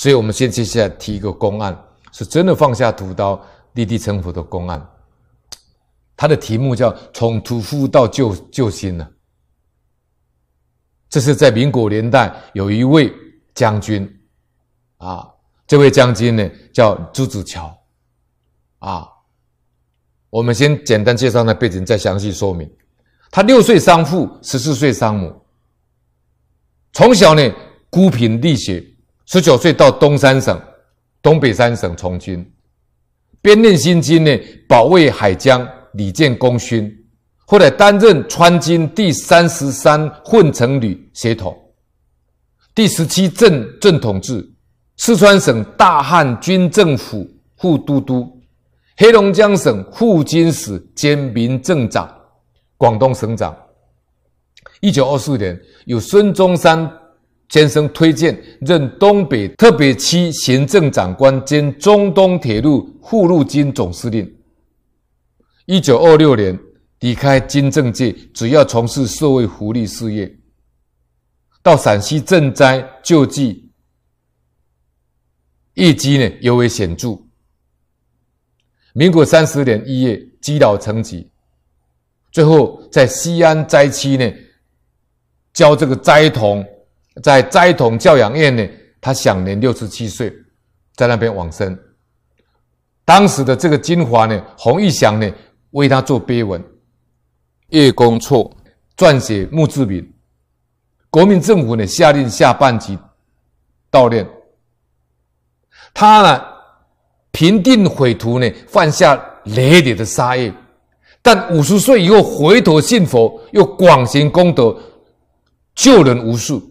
所以，我们先接下来提一个公案，是真的放下屠刀、立地成佛的公案。他的题目叫《从屠夫到救救星》呢。这是在民国年代，有一位将军，啊，这位将军呢叫朱子乔，啊，我们先简单介绍那背景，再详细说明。他六岁丧父，十四岁丧母，从小呢孤贫力学。十九岁到东三省、东北三省从军，编练新军呢，保卫海疆，屡建功勋，后来担任川军第三十三混成旅协统，第十七镇镇统制，四川省大汉军政府副都督，黑龙江省副军使兼民政长，广东省长。一九二四年，有孙中山。先生推荐任东北特别区行政长官兼中东铁路护路军总司令。一九二六年离开军政界，主要从事社会福利事业，到陕西赈灾救济，业绩呢尤为显著。民国三十年一月积劳成疾，最后在西安灾区呢教这个灾童。在斋同教养院呢，他享年六十七岁，在那边往生。当时的这个金华呢，洪玉祥呢为他做碑文，叶公绰撰写墓志铭。国民政府呢下令下半旗悼念。他呢平定匪徒呢，犯下累累的杀业，但五十岁以后回头信佛，又广行功德，救人无数。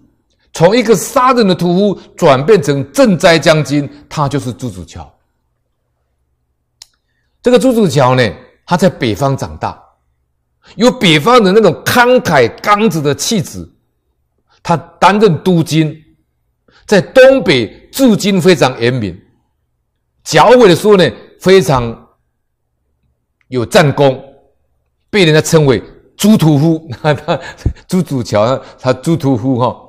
从一个杀人的屠夫转变成赈灾将军，他就是朱子桥。这个朱子桥呢，他在北方长大，有北方的那种慷慨刚直的气质。他担任督军，在东北驻军非常严明，剿匪的时候呢，非常有战功，被人家称为“朱屠夫”。他朱子桥，他朱屠夫哈。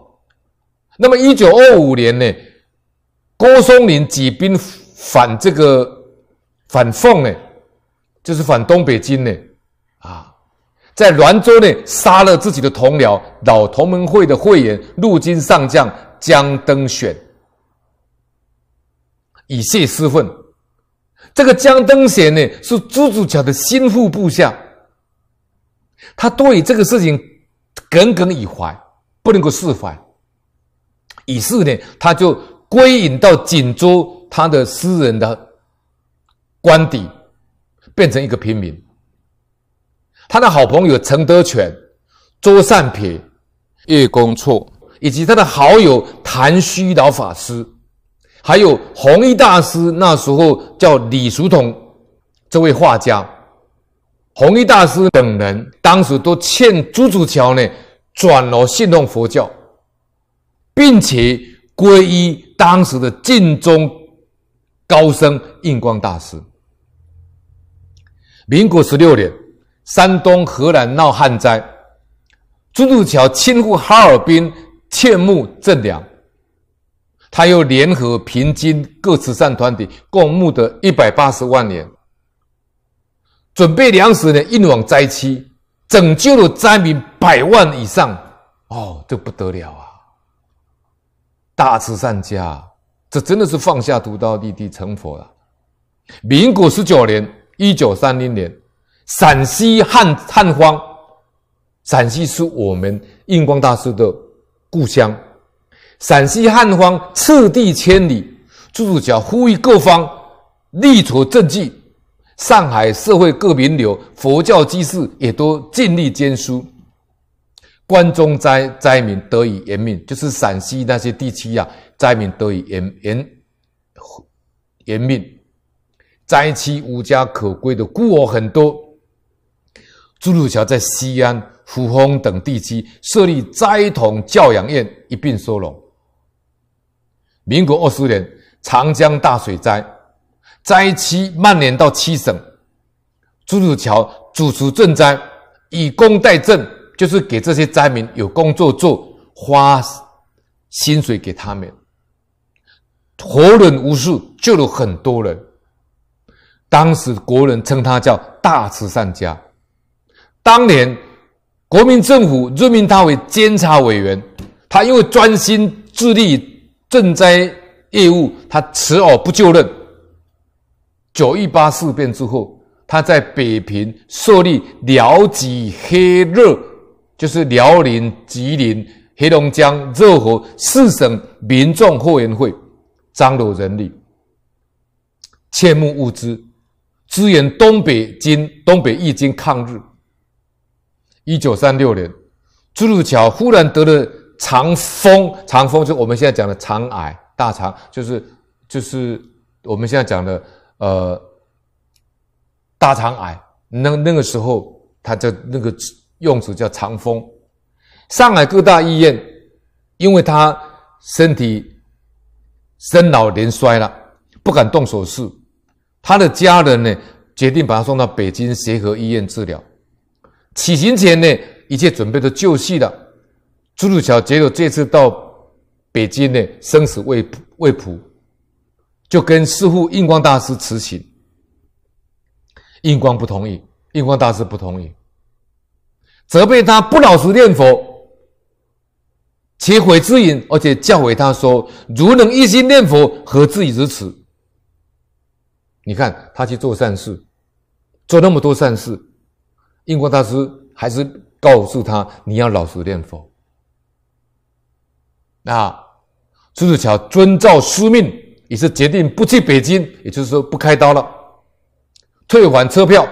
那么，一九二五年呢，郭松龄起兵反这个反奉呢，就是反东北军呢，啊，在滦州呢杀了自己的同僚、老同盟会的会员、陆军上将江登选，以泄私愤。这个江登选呢是朱子乔的心腹部下，他对这个事情耿耿于怀，不能够释怀。李四呢，他就归隐到锦州，他的私人的官邸，变成一个平民。他的好朋友陈德全、周善平、叶公绰，以及他的好友谭虚老法师，还有弘一大师，那时候叫李叔同这位画家，弘一大师等人，当时都劝朱祖侨呢转而信奉佛教。并且皈依当时的晋中高僧印光大师。民国十六年，山东河南闹旱灾，朱子桥亲赴哈尔滨劝募赈粮，他又联合平津各慈善团体共募得一百八十万元，准备粮食呢运往灾区，拯救了灾民百万以上。哦，这不得了啊！大慈善家，这真的是放下屠刀，立地成佛了。民国十九年（一九三零年），陕西汉汉方，陕西是我们印光大师的故乡。陕西汉方，赤地千里，著脚呼吁各方力挫政绩。上海社会各名流、佛教居士也都尽力捐书。关中灾灾民得以延命，就是陕西那些地区呀，灾民得以延延延命，灾区无家可归的孤儿很多。朱汝桥在西安、扶风等地区设立斋童教养院，一并收容。民国二十年，长江大水灾，灾期蔓延到七省，朱汝桥主持赈灾，以工代赈。就是给这些灾民有工作做，花薪水给他们，活人无数，救了很多人。当时国人称他叫大慈善家。当年国民政府任命他为监察委员，他因为专心致力赈灾业务，他辞而不就任。九一八事变之后，他在北平设立辽吉黑热。就是辽宁、吉林、黑龙江、热河四省民众后援会，张罗人力、切募物资，支援东北军、东北义军抗日。一九三六年，朱入桥忽然得了肠风，肠风就我们现在讲的肠癌，大肠就是就是我们现在讲的呃大肠癌。那那个时候，他就那个。用词叫长风，上海各大医院，因为他身体生老年衰了，不敢动手术，他的家人呢，决定把他送到北京协和医院治疗。起行前呢，一切准备都就绪了。朱子乔结果这次到北京呢，生死未未卜，就跟师父印光大师辞行。印光不同意，印光大师不同意。责备他不老实念佛，且悔之隐，而且教诲他说：如能一心念佛，何至于如此？你看他去做善事，做那么多善事，印光大师还是告诉他：你要老实念佛。那朱子乔遵照师命，也是决定不去北京，也就是说不开刀了，退还车票，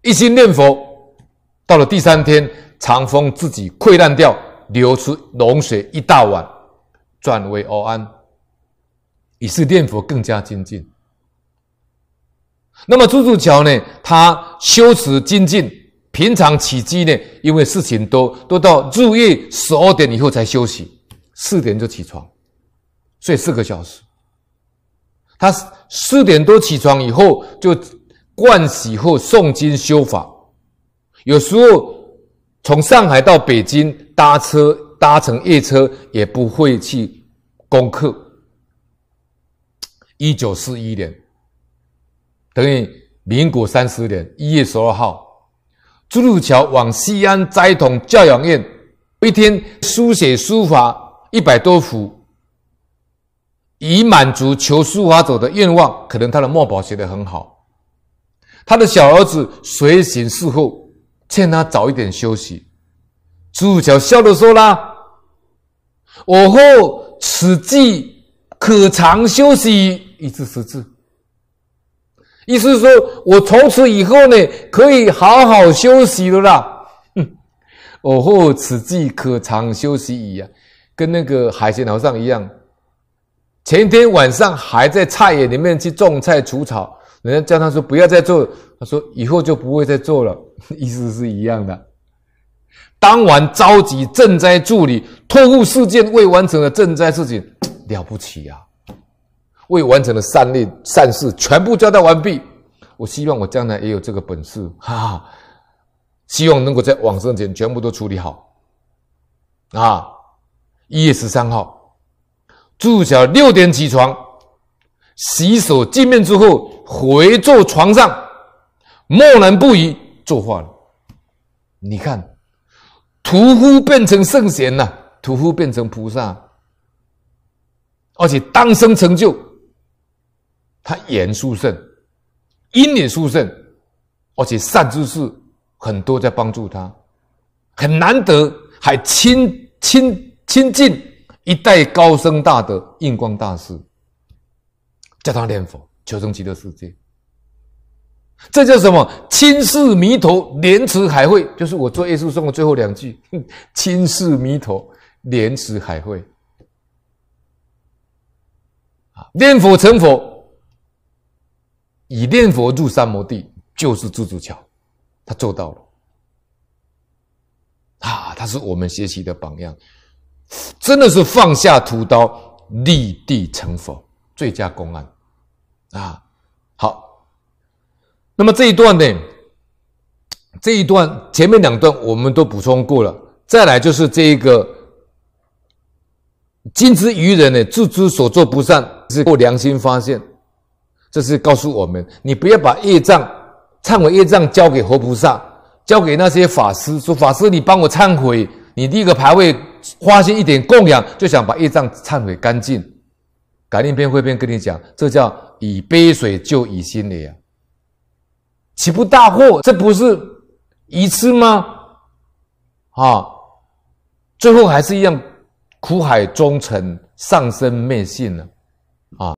一心念佛。到了第三天，长风自己溃烂掉，流出脓血一大碗，转为为安，以是念佛更加精进。那么朱祝桥呢，他修持精进，平常起居呢，因为事情多，都到入夜十二点以后才休息，四点就起床，睡四个小时。他四点多起床以后，就灌洗后诵经修法。有时候从上海到北京搭车搭乘夜车也不会去功课。一九四一年，等于民国三十年一月十二号，朱路桥往西安斋同教养院，一天书写书法一百多幅，以满足求书法者的愿望。可能他的墨宝写得很好，他的小儿子随行侍候。劝他早一点休息，朱武桥笑着说啦：“我后此计可长休息。”一至十次。”意思是说我从此以后呢，可以好好休息了啦。我后此计可长休息一样，跟那个海鲜和尚一样，前天晚上还在菜园里面去种菜除草。人家叫他说不要再做，他说以后就不会再做了，意思是一样的。当晚召集赈灾助理，托付事件未完成的赈灾事情，了不起呀！未完成的善利善事全部交代完毕。我希望我将来也有这个本事，哈哈！希望能够在往生前全部都处理好。啊，一月十三号，祝小六点起床，洗手、见面之后。回坐床上，默然不语，坐化了。你看，屠夫变成圣贤了，屠夫变成菩萨，而且当生成就，他言殊胜，因也殊胜，而且善知识很多在帮助他，很难得还亲亲亲近一代高僧大德印光大师，叫他念佛。求生极乐世界，这叫什么？亲视迷陀，莲池海会，就是我做耶稣颂的最后两句：亲视迷陀，莲池海会。啊，念佛成佛，以念佛入三摩地，就是自座桥，他做到了。啊，他是我们学习的榜样，真的是放下屠刀，立地成佛，最佳公案。啊，好。那么这一段呢？这一段前面两段我们都补充过了。再来就是这一个，今之愚人呢，自知所作不善，是过良心发现。这是告诉我们，你不要把业障忏悔业障交给活菩萨，交给那些法师，说法师你帮我忏悔，你立个牌位，花心一点供养，就想把业障忏悔干净。感应篇会篇跟你讲，这叫。以杯水救以心里岂不大祸？这不是一次吗？啊，最后还是一样苦海终沉，丧身灭性了啊！